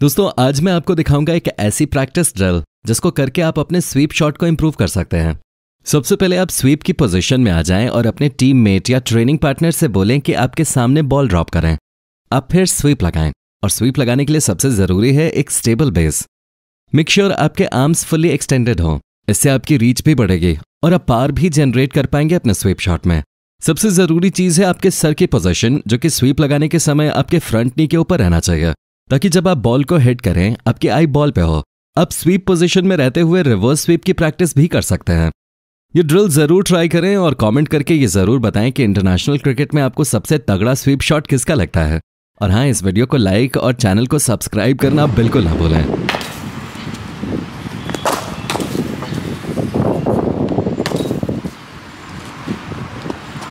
दोस्तों आज मैं आपको दिखाऊंगा एक ऐसी प्रैक्टिस ड्रिल जिसको करके आप अपने स्वीप शॉट को इम्प्रूव कर सकते हैं सबसे पहले आप स्वीप की पोजीशन में आ जाएं और अपने टीम मेट या ट्रेनिंग पार्टनर से बोलें कि आपके सामने बॉल ड्रॉप करें आप फिर स्वीप लगाएं और स्वीप लगाने के लिए सबसे जरूरी है एक स्टेबल बेस मेक श्योर आपके आर्म्स फुल्ली एक्सटेंडेड हों इससे आपकी रीच भी बढ़ेगी और आप पार भी जनरेट कर पाएंगे अपने स्वीप शॉट में सबसे जरूरी चीज है आपके सर की पोजीशन जो कि स्वीप लगाने के समय आपके फ्रंट नी के ऊपर रहना चाहिए ताकि जब आप बॉल को हिट करें आपकी आई बॉल पे हो आप स्वीप पोजीशन में रहते हुए रिवर्स स्वीप की प्रैक्टिस भी कर सकते हैं ये ड्रिल जरूर ट्राई करें और कमेंट करके ये जरूर बताएं कि इंटरनेशनल क्रिकेट में आपको सबसे तगड़ा स्वीप शॉट किसका लगता है और हाँ इस वीडियो को लाइक और चैनल को सब्सक्राइब करना बिल्कुल ना भूलें